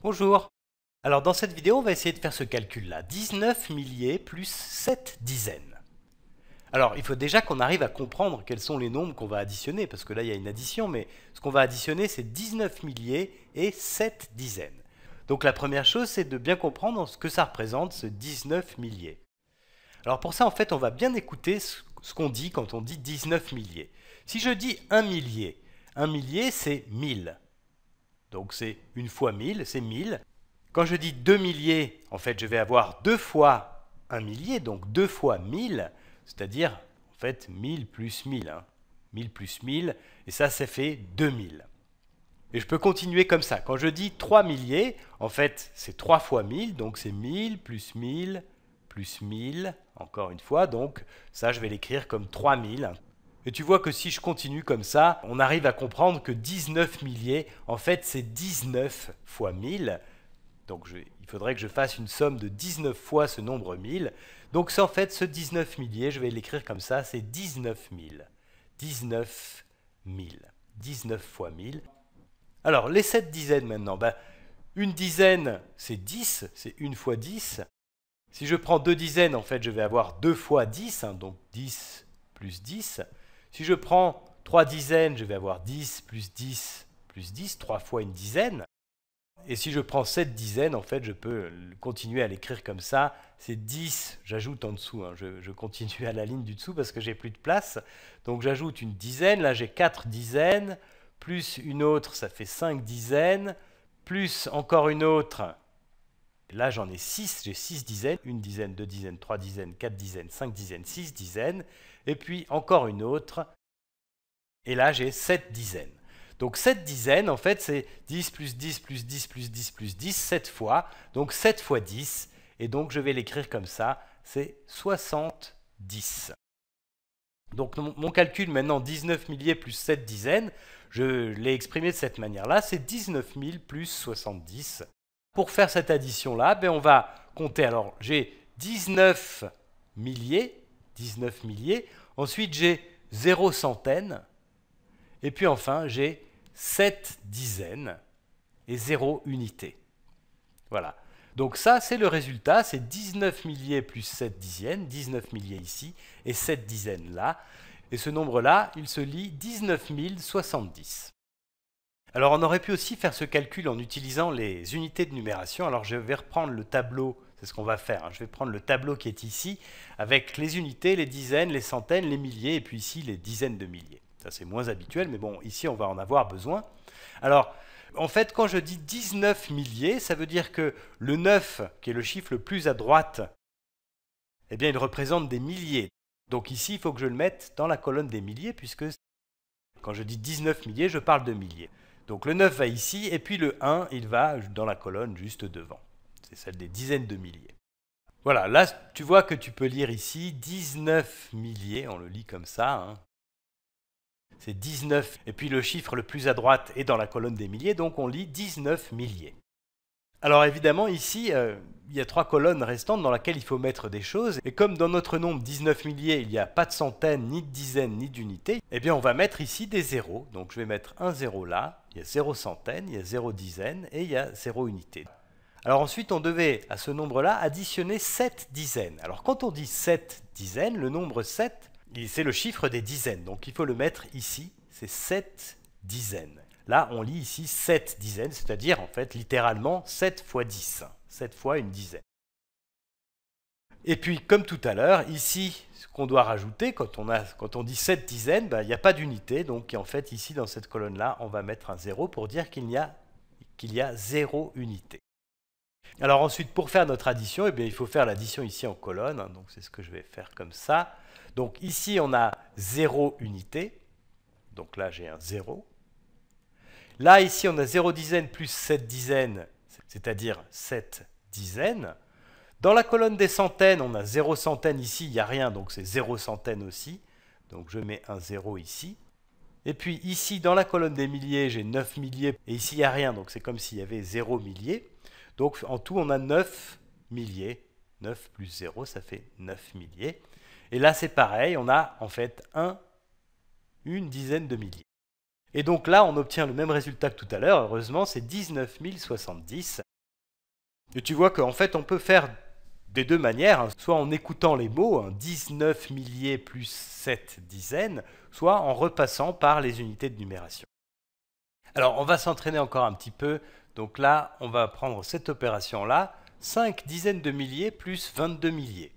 Bonjour Alors dans cette vidéo, on va essayer de faire ce calcul-là. 19 milliers plus 7 dizaines. Alors il faut déjà qu'on arrive à comprendre quels sont les nombres qu'on va additionner, parce que là il y a une addition, mais ce qu'on va additionner c'est 19 milliers et 7 dizaines. Donc la première chose c'est de bien comprendre ce que ça représente ce 19 milliers. Alors pour ça en fait on va bien écouter ce qu'on dit quand on dit 19 milliers. Si je dis 1 millier, 1 millier c'est 1000. Donc c'est une fois 1000, c'est 1000. Quand je dis 2 milliers, en fait, je vais avoir 2 fois 1 millier, donc 2 fois 1000, c'est-à-dire, en fait, 1000 plus 1000. 1000 hein. plus 1000, et ça, ça fait 2000. Et je peux continuer comme ça. Quand je dis 3 milliers, en fait, c'est 3 fois 1000, donc c'est 1000 plus 1000 plus 1000, encore une fois. Donc ça, je vais l'écrire comme 3000. Et tu vois que si je continue comme ça, on arrive à comprendre que 19 milliers, en fait, c'est 19 fois 1000. Donc il faudrait que je fasse une somme de 19 fois ce nombre 1000. Donc c'est en fait ce 19 milliers, je vais l'écrire comme ça, c'est 19 000. 19 000. 19 fois 1000. Alors les 7 dizaines maintenant, bah, une dizaine c'est 10, c'est 1 fois 10. Si je prends 2 dizaines, en fait, je vais avoir 2 fois 10, hein, donc 10 plus 10. Si je prends 3 dizaines, je vais avoir 10 plus 10 plus 10, 3 fois une dizaine. Et si je prends 7 dizaines, en fait, je peux continuer à l'écrire comme ça. C'est 10, j'ajoute en dessous, hein. je, continue à la ligne du dessous parce que j'ai plus de place. Donc j'ajoute une dizaine, là j'ai 4 dizaines, plus une autre, ça fait 5 dizaines, plus encore une autre, là j'en ai 6, j'ai 6 dizaines, une dizaine, 2 dizaines, 3 dizaines, 4 dizaines, 5 dizaines, 6 dizaines et puis encore une autre, et là j'ai 7 dizaines. Donc 7 dizaines, en fait, c'est 10 plus 10 plus 10 plus 10 plus 10, 7 fois. Donc 7 fois 10, et donc je vais l'écrire comme ça, c'est 70. Donc mon calcul maintenant, 19 milliers plus 7 dizaines, je l'ai exprimé de cette manière-là, c'est 19 000 plus 70. Pour faire cette addition-là, ben, on va compter, alors j'ai 19 milliers, 19 milliers, Ensuite, j'ai 0 centaine. Et puis enfin, j'ai 7 dizaines et 0 unité. Voilà. Donc ça, c'est le résultat. C'est 19 milliers plus 7 dizaines. 19 milliers ici et 7 dizaines là. Et ce nombre-là, il se lit 19 070. Alors on aurait pu aussi faire ce calcul en utilisant les unités de numération. Alors je vais reprendre le tableau c'est ce qu'on va faire. Hein. Je vais prendre le tableau qui est ici, avec les unités, les dizaines, les centaines, les milliers, et puis ici les dizaines de milliers. Ça c'est moins habituel, mais bon, ici on va en avoir besoin. Alors, en fait, quand je dis 19 milliers, ça veut dire que le 9, qui est le chiffre le plus à droite, eh bien, il représente des milliers. Donc ici, il faut que je le mette dans la colonne des milliers, puisque quand je dis 19 milliers, je parle de milliers. Donc le 9 va ici, et puis le 1, il va dans la colonne juste devant c'est celle des dizaines de milliers. Voilà, là tu vois que tu peux lire ici 19 milliers, on le lit comme ça. Hein. C'est 19, et puis le chiffre le plus à droite est dans la colonne des milliers, donc on lit 19 milliers. Alors évidemment ici, euh, il y a trois colonnes restantes dans lesquelles il faut mettre des choses, et comme dans notre nombre 19 milliers, il n'y a pas de centaines, ni de dizaines, ni d'unités, eh bien on va mettre ici des zéros. Donc je vais mettre un zéro là, il y a zéro centaines, il y a zéro dizaines, et il y a zéro unités. Alors ensuite, on devait à ce nombre-là additionner 7 dizaines. Alors quand on dit 7 dizaines, le nombre 7, c'est le chiffre des dizaines. Donc il faut le mettre ici, c'est 7 dizaines. Là, on lit ici 7 dizaines, c'est-à-dire en fait littéralement 7 fois 10, 7 fois une dizaine. Et puis, comme tout à l'heure, ici, ce qu'on doit rajouter, quand on, dit 7 dizaines, ben, il n'y a pas d'unité. Donc, en fait, ici, dans cette colonne-là, on va mettre un 0 pour dire qu'il y a 0 unité. Alors ensuite, pour faire notre addition, eh il faut faire l'addition ici en colonne. Hein, donc c'est ce que je vais faire comme ça. Donc ici, on a 0 unité. Donc là, j'ai un 0. Là, ici, on a 0 dizaine plus 7 dizaines, c'est-à-dire 7 dizaines. Dans la colonne des centaines, on a 0 centaines ici, il n'y a rien, donc c'est 0 centaines aussi. Donc je mets un 0 ici. Et puis ici, dans la colonne des milliers, j'ai 9 milliers, et ici, il n'y a rien, donc c'est comme s'il y avait 0 milliers. Donc en tout, on a 9 milliers. 9 plus 0, ça fait 9 milliers. Et là, c'est pareil, on a en fait un, une dizaine de milliers. Et donc là, on obtient le même résultat que tout à l'heure, heureusement, c'est 19 070. Et tu vois qu'en fait, on peut faire des deux manières, hein. soit en écoutant les mots, 19 hein, milliers plus 7 dizaines, soit en repassant par les unités de numération. Alors, on va s'entraîner encore un petit peu donc là, on va prendre cette opération-là, 5 dizaines de milliers plus 22 milliers.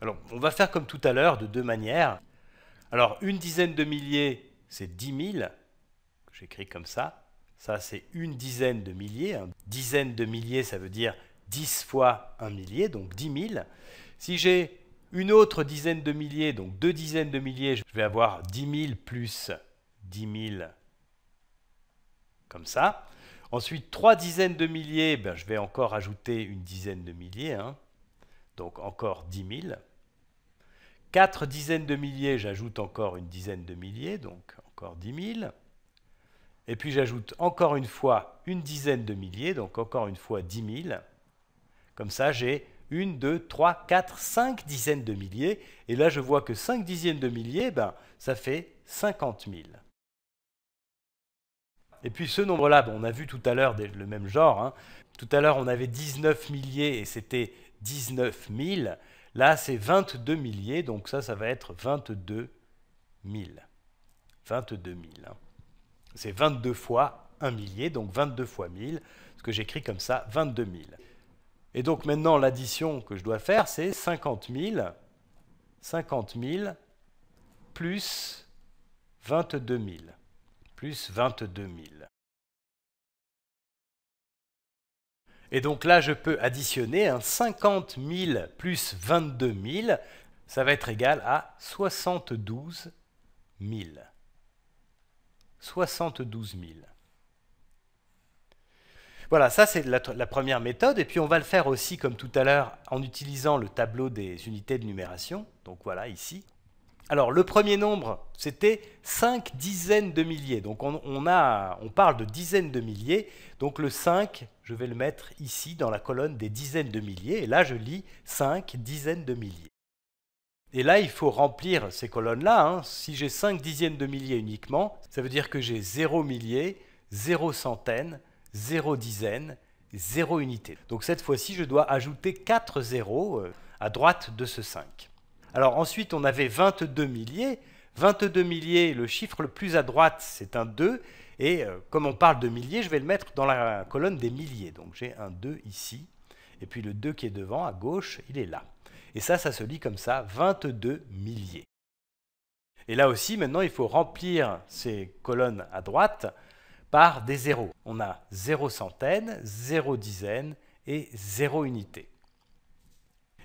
Alors, on va faire comme tout à l'heure, de deux manières. Alors, une dizaine de milliers, c'est 10 000. J'écris comme ça. Ça, c'est une dizaine de milliers. dizaines Dizaine de milliers, ça veut dire 10 fois un millier, donc 10 000. Si j'ai une autre dizaine de milliers, donc deux dizaines de milliers, je vais avoir 10 000 plus 10 000 comme ça. Ensuite, trois dizaines de milliers, ben, je vais encore ajouter une dizaine de milliers, hein. donc encore 10 000. Quatre dizaines de milliers, j'ajoute encore une dizaine de milliers, donc encore 10 000. Et puis j'ajoute encore une fois une dizaine de milliers, donc encore une fois 10 000. Comme ça, j'ai une, deux, trois, quatre, cinq dizaines de milliers. Et là, je vois que cinq dizaines de milliers, ben, ça fait 50 000. Et puis ce nombre-là, on a vu tout à l'heure le même genre. Hein. Tout à l'heure, on avait 19 milliers et c'était 19 000. Là, c'est 22 milliers, donc ça, ça va être 22 000. 22 000. C'est 22 fois 1 millier, donc 22 fois 1000, ce que j'écris comme ça, 22 000. Et donc maintenant, l'addition que je dois faire, c'est 50 000, 50 000 plus 22 000 plus 22 000. Et donc là, je peux additionner un 50 000 plus 22 000, ça va être égal à 72 000. 72 000. Voilà, ça c'est la, première méthode. Et puis on va le faire aussi, comme tout à l'heure, en utilisant le tableau des unités de numération. Donc voilà, ici. Alors le premier nombre, c'était 5 dizaines de milliers. Donc on, parle de dizaines de milliers. Donc le 5, je vais le mettre ici dans la colonne des dizaines de milliers. Et là, je lis 5 dizaines de milliers. Et là, il faut remplir ces colonnes-là. Hein. Si j'ai 5 dizaines de milliers uniquement, ça veut dire que j'ai 0 milliers, 0 centaines, 0 dizaines, 0 unités. Donc cette fois-ci, je dois ajouter 4 zéros euh, à droite de ce 5. Alors ensuite, on avait 22 milliers. 22 milliers, le chiffre le plus à droite, c'est un 2. Et euh, comme on parle de milliers, je vais le mettre dans la colonne des milliers. Donc j'ai un 2 ici. Et puis le 2 qui est devant, à gauche, il est là. Et ça, ça se lit comme ça, 22 milliers. Et là aussi, maintenant, il faut remplir ces colonnes à droite par des zéros. On a 0 centaines, 0 dizaines et 0 unités.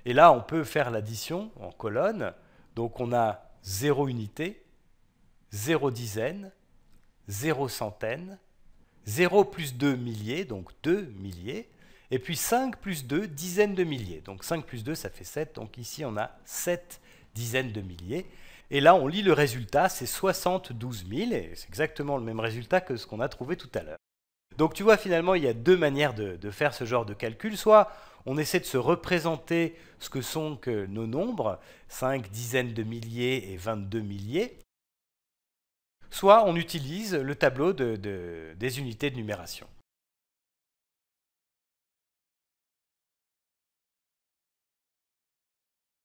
Et là, on peut faire l'addition en colonne. Donc on a 0 unité, 0 dizaine, 0 centaine, 0 plus 2 milliers, donc 2 milliers, et puis 5 plus 2, dizaines de milliers. Donc 5 plus 2, ça fait 7. Donc ici, on a 7 dizaines de milliers. Et là, on lit le résultat, c'est 72 000, et c'est exactement le même résultat que ce qu'on a trouvé tout à l'heure. Donc tu vois, finalement, il y a deux manières de, de faire ce genre de calcul. Soit on essaie de se représenter ce que sont nos nombres, 5 dizaines de milliers et 22 milliers, soit on utilise le tableau des unités de numération.